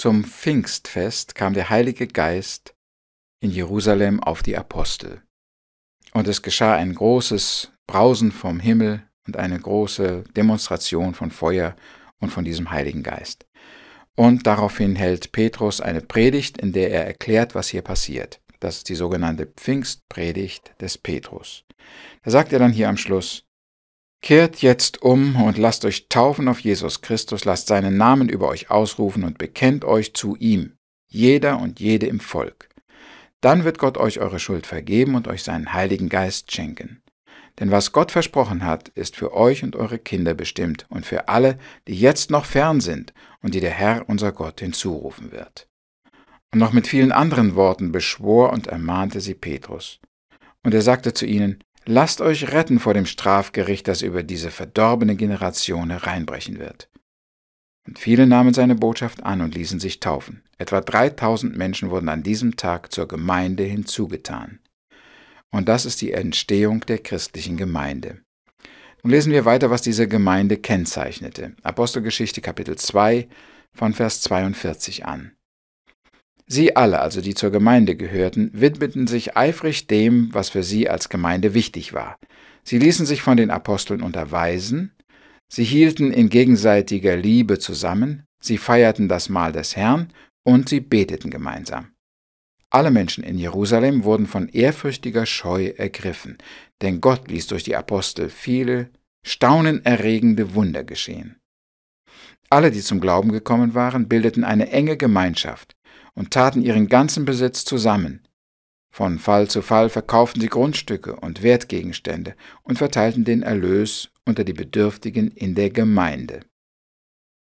Zum Pfingstfest kam der Heilige Geist in Jerusalem auf die Apostel. Und es geschah ein großes Brausen vom Himmel und eine große Demonstration von Feuer und von diesem Heiligen Geist. Und daraufhin hält Petrus eine Predigt, in der er erklärt, was hier passiert. Das ist die sogenannte Pfingstpredigt des Petrus. Da sagt er dann hier am Schluss, Kehrt jetzt um und lasst euch taufen auf Jesus Christus, lasst seinen Namen über euch ausrufen und bekennt euch zu ihm, jeder und jede im Volk. Dann wird Gott euch eure Schuld vergeben und euch seinen Heiligen Geist schenken. Denn was Gott versprochen hat, ist für euch und eure Kinder bestimmt und für alle, die jetzt noch fern sind und die der Herr unser Gott hinzurufen wird. Und noch mit vielen anderen Worten beschwor und ermahnte sie Petrus. Und er sagte zu ihnen, Lasst euch retten vor dem Strafgericht, das über diese verdorbene Generation hereinbrechen wird. Und viele nahmen seine Botschaft an und ließen sich taufen. Etwa 3000 Menschen wurden an diesem Tag zur Gemeinde hinzugetan. Und das ist die Entstehung der christlichen Gemeinde. Nun lesen wir weiter, was diese Gemeinde kennzeichnete. Apostelgeschichte Kapitel 2 von Vers 42 an. Sie alle, also die zur Gemeinde gehörten, widmeten sich eifrig dem, was für sie als Gemeinde wichtig war. Sie ließen sich von den Aposteln unterweisen, sie hielten in gegenseitiger Liebe zusammen, sie feierten das Mahl des Herrn und sie beteten gemeinsam. Alle Menschen in Jerusalem wurden von ehrfürchtiger Scheu ergriffen, denn Gott ließ durch die Apostel viele staunenerregende Wunder geschehen. Alle, die zum Glauben gekommen waren, bildeten eine enge Gemeinschaft und taten ihren ganzen Besitz zusammen. Von Fall zu Fall verkauften sie Grundstücke und Wertgegenstände und verteilten den Erlös unter die Bedürftigen in der Gemeinde.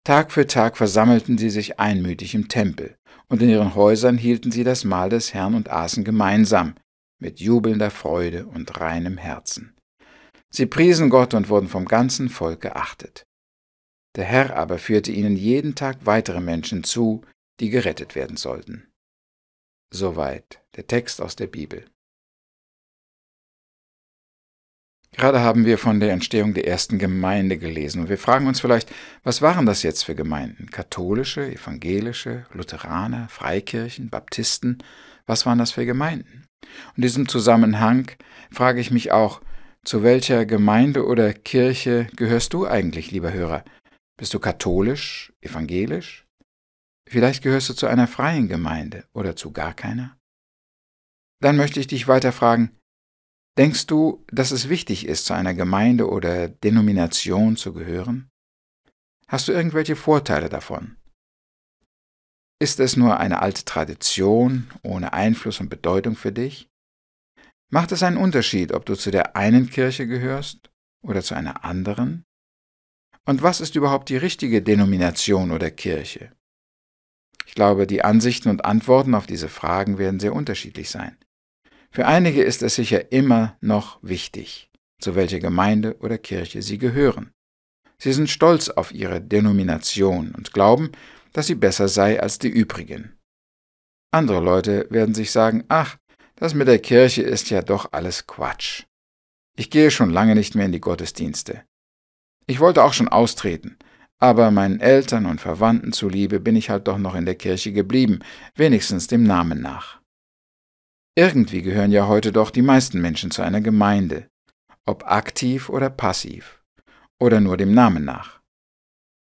Tag für Tag versammelten sie sich einmütig im Tempel, und in ihren Häusern hielten sie das Mahl des Herrn und aßen gemeinsam, mit jubelnder Freude und reinem Herzen. Sie priesen Gott und wurden vom ganzen Volk geachtet. Der Herr aber führte ihnen jeden Tag weitere Menschen zu, die gerettet werden sollten. Soweit der Text aus der Bibel. Gerade haben wir von der Entstehung der ersten Gemeinde gelesen und wir fragen uns vielleicht, was waren das jetzt für Gemeinden? Katholische, evangelische, Lutheraner, Freikirchen, Baptisten? Was waren das für Gemeinden? In diesem Zusammenhang frage ich mich auch, zu welcher Gemeinde oder Kirche gehörst du eigentlich, lieber Hörer? Bist du katholisch, evangelisch, Vielleicht gehörst du zu einer freien Gemeinde oder zu gar keiner. Dann möchte ich dich weiter fragen, denkst du, dass es wichtig ist, zu einer Gemeinde oder Denomination zu gehören? Hast du irgendwelche Vorteile davon? Ist es nur eine alte Tradition ohne Einfluss und Bedeutung für dich? Macht es einen Unterschied, ob du zu der einen Kirche gehörst oder zu einer anderen? Und was ist überhaupt die richtige Denomination oder Kirche? Ich glaube, die Ansichten und Antworten auf diese Fragen werden sehr unterschiedlich sein. Für einige ist es sicher immer noch wichtig, zu welcher Gemeinde oder Kirche sie gehören. Sie sind stolz auf ihre Denomination und glauben, dass sie besser sei als die übrigen. Andere Leute werden sich sagen, ach, das mit der Kirche ist ja doch alles Quatsch. Ich gehe schon lange nicht mehr in die Gottesdienste. Ich wollte auch schon austreten, aber meinen Eltern und Verwandten zuliebe bin ich halt doch noch in der Kirche geblieben, wenigstens dem Namen nach. Irgendwie gehören ja heute doch die meisten Menschen zu einer Gemeinde, ob aktiv oder passiv, oder nur dem Namen nach.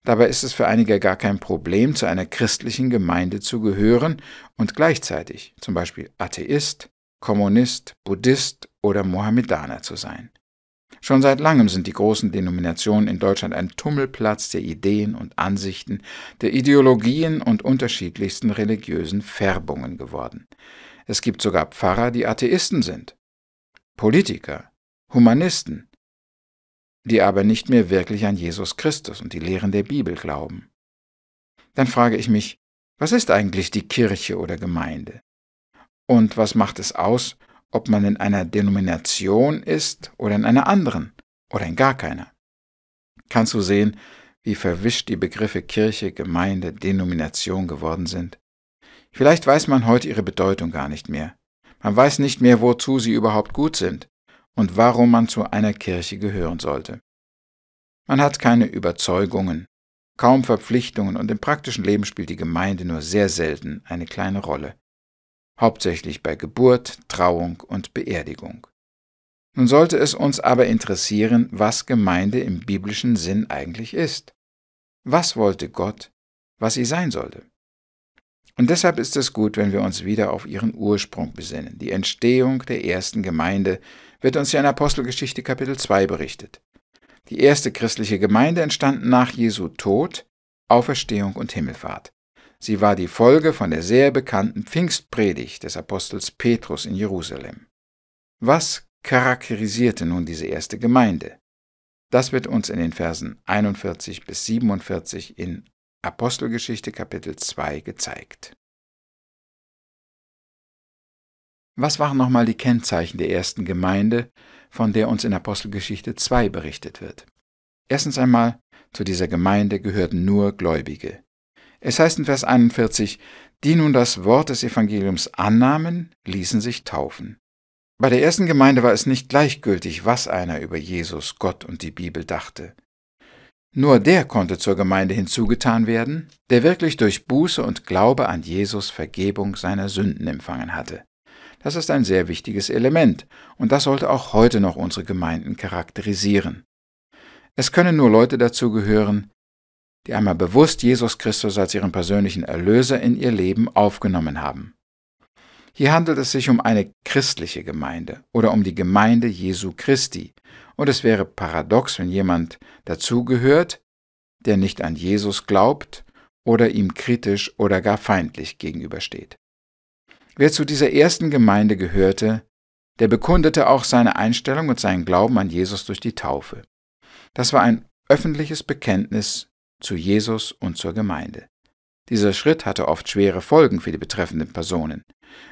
Dabei ist es für einige gar kein Problem, zu einer christlichen Gemeinde zu gehören und gleichzeitig zum Beispiel Atheist, Kommunist, Buddhist oder Mohammedaner zu sein. Schon seit langem sind die großen Denominationen in Deutschland ein Tummelplatz der Ideen und Ansichten, der Ideologien und unterschiedlichsten religiösen Färbungen geworden. Es gibt sogar Pfarrer, die Atheisten sind, Politiker, Humanisten, die aber nicht mehr wirklich an Jesus Christus und die Lehren der Bibel glauben. Dann frage ich mich, was ist eigentlich die Kirche oder Gemeinde? Und was macht es aus, ob man in einer Denomination ist oder in einer anderen oder in gar keiner. Kannst du sehen, wie verwischt die Begriffe Kirche, Gemeinde, Denomination geworden sind? Vielleicht weiß man heute ihre Bedeutung gar nicht mehr. Man weiß nicht mehr, wozu sie überhaupt gut sind und warum man zu einer Kirche gehören sollte. Man hat keine Überzeugungen, kaum Verpflichtungen und im praktischen Leben spielt die Gemeinde nur sehr selten eine kleine Rolle hauptsächlich bei Geburt, Trauung und Beerdigung. Nun sollte es uns aber interessieren, was Gemeinde im biblischen Sinn eigentlich ist. Was wollte Gott, was sie sein sollte? Und deshalb ist es gut, wenn wir uns wieder auf ihren Ursprung besinnen. Die Entstehung der ersten Gemeinde wird uns ja in Apostelgeschichte Kapitel 2 berichtet. Die erste christliche Gemeinde entstand nach Jesu Tod, Auferstehung und Himmelfahrt. Sie war die Folge von der sehr bekannten Pfingstpredigt des Apostels Petrus in Jerusalem. Was charakterisierte nun diese erste Gemeinde? Das wird uns in den Versen 41 bis 47 in Apostelgeschichte Kapitel 2 gezeigt. Was waren nochmal die Kennzeichen der ersten Gemeinde, von der uns in Apostelgeschichte 2 berichtet wird? Erstens einmal, zu dieser Gemeinde gehörten nur Gläubige. Es heißt in Vers 41, die nun das Wort des Evangeliums annahmen, ließen sich taufen. Bei der ersten Gemeinde war es nicht gleichgültig, was einer über Jesus, Gott und die Bibel dachte. Nur der konnte zur Gemeinde hinzugetan werden, der wirklich durch Buße und Glaube an Jesus Vergebung seiner Sünden empfangen hatte. Das ist ein sehr wichtiges Element, und das sollte auch heute noch unsere Gemeinden charakterisieren. Es können nur Leute dazu gehören, die einmal bewusst Jesus Christus als ihren persönlichen Erlöser in ihr Leben aufgenommen haben. Hier handelt es sich um eine christliche Gemeinde oder um die Gemeinde Jesu Christi. Und es wäre paradox, wenn jemand dazugehört, der nicht an Jesus glaubt oder ihm kritisch oder gar feindlich gegenübersteht. Wer zu dieser ersten Gemeinde gehörte, der bekundete auch seine Einstellung und seinen Glauben an Jesus durch die Taufe. Das war ein öffentliches Bekenntnis zu Jesus und zur Gemeinde. Dieser Schritt hatte oft schwere Folgen für die betreffenden Personen,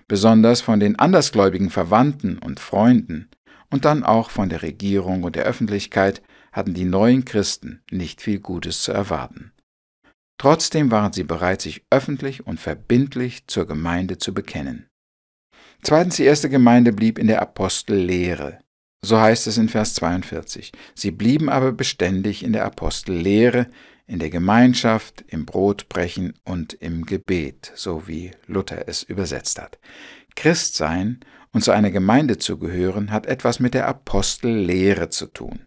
besonders von den andersgläubigen Verwandten und Freunden und dann auch von der Regierung und der Öffentlichkeit hatten die neuen Christen nicht viel Gutes zu erwarten. Trotzdem waren sie bereit, sich öffentlich und verbindlich zur Gemeinde zu bekennen. Zweitens, die erste Gemeinde blieb in der Apostellehre. So heißt es in Vers 42. Sie blieben aber beständig in der Apostellehre, in der Gemeinschaft, im Brotbrechen und im Gebet, so wie Luther es übersetzt hat. Christ sein und zu einer Gemeinde zu gehören, hat etwas mit der Apostellehre zu tun.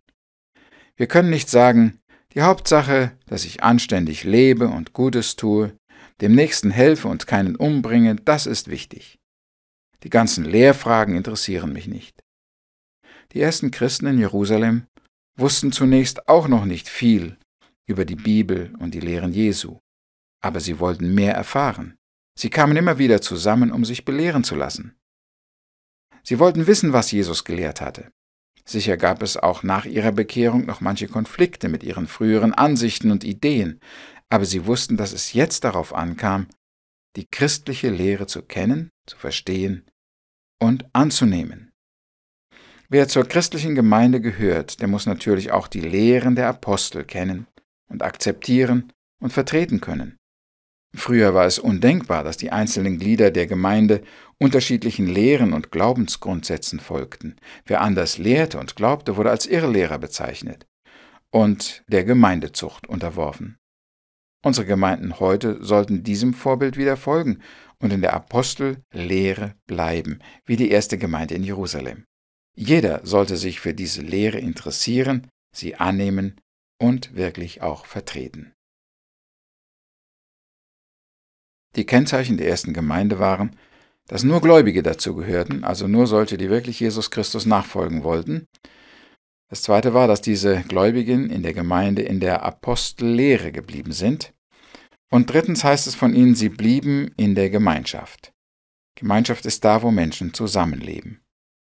Wir können nicht sagen, die Hauptsache, dass ich anständig lebe und Gutes tue, dem Nächsten helfe und keinen umbringe, das ist wichtig. Die ganzen Lehrfragen interessieren mich nicht. Die ersten Christen in Jerusalem wussten zunächst auch noch nicht viel über die Bibel und die Lehren Jesu. Aber sie wollten mehr erfahren. Sie kamen immer wieder zusammen, um sich belehren zu lassen. Sie wollten wissen, was Jesus gelehrt hatte. Sicher gab es auch nach ihrer Bekehrung noch manche Konflikte mit ihren früheren Ansichten und Ideen, aber sie wussten, dass es jetzt darauf ankam, die christliche Lehre zu kennen, zu verstehen und anzunehmen. Wer zur christlichen Gemeinde gehört, der muss natürlich auch die Lehren der Apostel kennen, und akzeptieren und vertreten können. Früher war es undenkbar, dass die einzelnen Glieder der Gemeinde unterschiedlichen Lehren und Glaubensgrundsätzen folgten. Wer anders lehrte und glaubte, wurde als Irrlehrer bezeichnet und der Gemeindezucht unterworfen. Unsere Gemeinden heute sollten diesem Vorbild wieder folgen und in der Apostellehre bleiben, wie die erste Gemeinde in Jerusalem. Jeder sollte sich für diese Lehre interessieren, sie annehmen und wirklich auch vertreten. Die Kennzeichen der ersten Gemeinde waren, dass nur Gläubige dazu gehörten, also nur solche, die wirklich Jesus Christus nachfolgen wollten. Das zweite war, dass diese Gläubigen in der Gemeinde in der Apostellehre geblieben sind. Und drittens heißt es von ihnen, sie blieben in der Gemeinschaft. Gemeinschaft ist da, wo Menschen zusammenleben.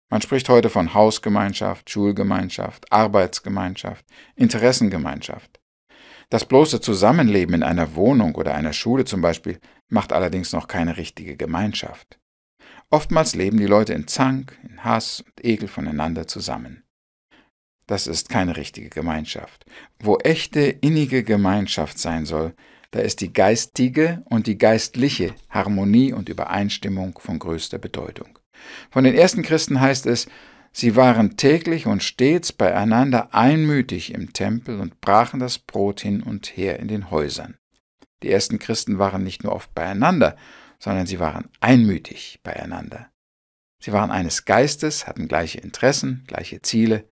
Man spricht heute von Hausgemeinschaft, Schulgemeinschaft, Arbeitsgemeinschaft, Interessengemeinschaft. Das bloße Zusammenleben in einer Wohnung oder einer Schule zum Beispiel macht allerdings noch keine richtige Gemeinschaft. Oftmals leben die Leute in Zank, in Hass und Ekel voneinander zusammen. Das ist keine richtige Gemeinschaft. Wo echte, innige Gemeinschaft sein soll, da ist die geistige und die geistliche Harmonie und Übereinstimmung von größter Bedeutung. Von den ersten Christen heißt es, sie waren täglich und stets beieinander einmütig im Tempel und brachen das Brot hin und her in den Häusern. Die ersten Christen waren nicht nur oft beieinander, sondern sie waren einmütig beieinander. Sie waren eines Geistes, hatten gleiche Interessen, gleiche Ziele,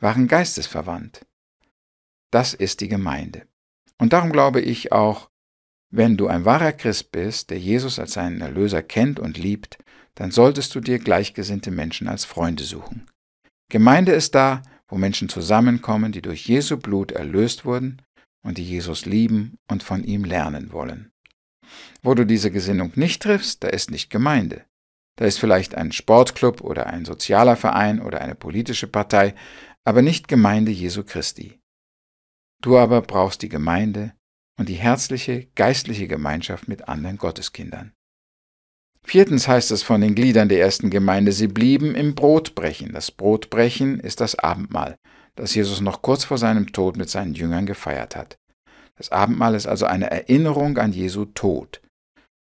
waren geistesverwandt. Das ist die Gemeinde. Und darum glaube ich auch, wenn du ein wahrer Christ bist, der Jesus als seinen Erlöser kennt und liebt, dann solltest du dir gleichgesinnte Menschen als Freunde suchen. Gemeinde ist da, wo Menschen zusammenkommen, die durch Jesu Blut erlöst wurden und die Jesus lieben und von ihm lernen wollen. Wo du diese Gesinnung nicht triffst, da ist nicht Gemeinde. Da ist vielleicht ein Sportclub oder ein sozialer Verein oder eine politische Partei, aber nicht Gemeinde Jesu Christi. Du aber brauchst die Gemeinde, und die herzliche geistliche Gemeinschaft mit anderen Gotteskindern. Viertens heißt es von den Gliedern der ersten Gemeinde, sie blieben im Brotbrechen. Das Brotbrechen ist das Abendmahl, das Jesus noch kurz vor seinem Tod mit seinen Jüngern gefeiert hat. Das Abendmahl ist also eine Erinnerung an Jesu Tod.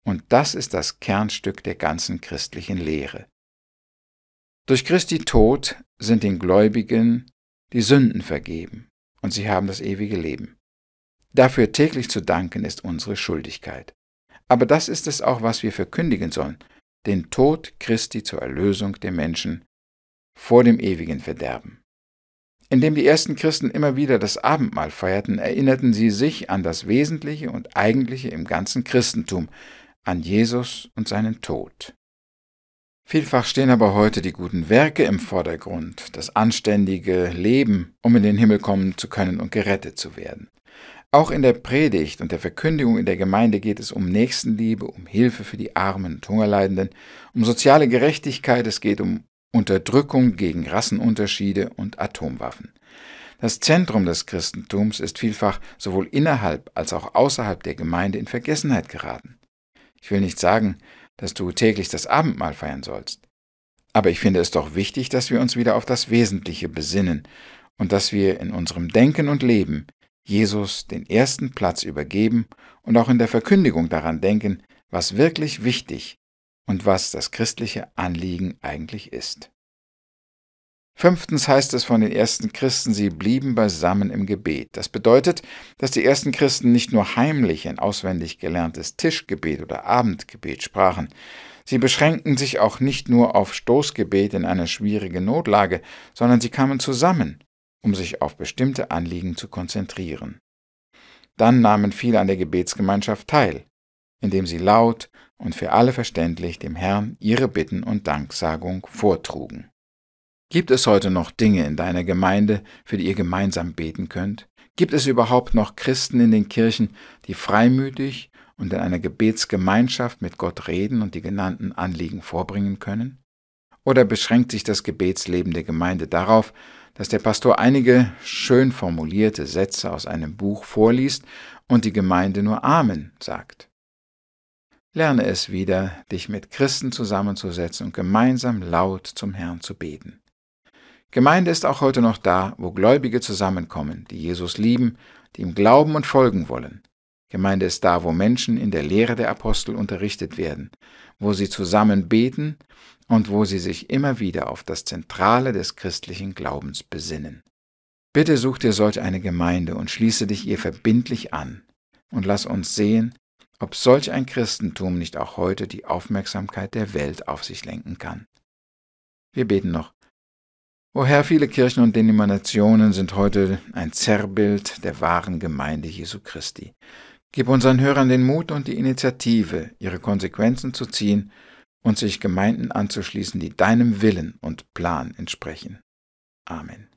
Und das ist das Kernstück der ganzen christlichen Lehre. Durch Christi Tod sind den Gläubigen die Sünden vergeben und sie haben das ewige Leben. Dafür täglich zu danken ist unsere Schuldigkeit. Aber das ist es auch, was wir verkündigen sollen, den Tod Christi zur Erlösung der Menschen vor dem ewigen Verderben. Indem die ersten Christen immer wieder das Abendmahl feierten, erinnerten sie sich an das Wesentliche und Eigentliche im ganzen Christentum, an Jesus und seinen Tod. Vielfach stehen aber heute die guten Werke im Vordergrund, das anständige Leben, um in den Himmel kommen zu können und gerettet zu werden. Auch in der Predigt und der Verkündigung in der Gemeinde geht es um Nächstenliebe, um Hilfe für die Armen und Hungerleidenden, um soziale Gerechtigkeit, es geht um Unterdrückung gegen Rassenunterschiede und Atomwaffen. Das Zentrum des Christentums ist vielfach sowohl innerhalb als auch außerhalb der Gemeinde in Vergessenheit geraten. Ich will nicht sagen, dass du täglich das Abendmahl feiern sollst. Aber ich finde es doch wichtig, dass wir uns wieder auf das Wesentliche besinnen und dass wir in unserem Denken und Leben Jesus den ersten Platz übergeben und auch in der Verkündigung daran denken, was wirklich wichtig und was das christliche Anliegen eigentlich ist. Fünftens heißt es von den ersten Christen, sie blieben beisammen im Gebet. Das bedeutet, dass die ersten Christen nicht nur heimlich ein auswendig gelerntes Tischgebet oder Abendgebet sprachen. Sie beschränkten sich auch nicht nur auf Stoßgebet in einer schwierigen Notlage, sondern sie kamen zusammen um sich auf bestimmte Anliegen zu konzentrieren. Dann nahmen viele an der Gebetsgemeinschaft teil, indem sie laut und für alle verständlich dem Herrn ihre Bitten und Danksagung vortrugen. Gibt es heute noch Dinge in deiner Gemeinde, für die ihr gemeinsam beten könnt? Gibt es überhaupt noch Christen in den Kirchen, die freimütig und in einer Gebetsgemeinschaft mit Gott reden und die genannten Anliegen vorbringen können? Oder beschränkt sich das Gebetsleben der Gemeinde darauf, dass der Pastor einige schön formulierte Sätze aus einem Buch vorliest und die Gemeinde nur Amen sagt. Lerne es wieder, dich mit Christen zusammenzusetzen und gemeinsam laut zum Herrn zu beten. Gemeinde ist auch heute noch da, wo Gläubige zusammenkommen, die Jesus lieben, die ihm glauben und folgen wollen. Gemeinde ist da, wo Menschen in der Lehre der Apostel unterrichtet werden, wo sie zusammen beten und wo sie sich immer wieder auf das Zentrale des christlichen Glaubens besinnen. Bitte such dir solch eine Gemeinde und schließe dich ihr verbindlich an und lass uns sehen, ob solch ein Christentum nicht auch heute die Aufmerksamkeit der Welt auf sich lenken kann. Wir beten noch. O Herr, viele Kirchen und Denominationen sind heute ein Zerrbild der wahren Gemeinde Jesu Christi. Gib unseren Hörern den Mut und die Initiative, ihre Konsequenzen zu ziehen und sich Gemeinden anzuschließen, die deinem Willen und Plan entsprechen. Amen.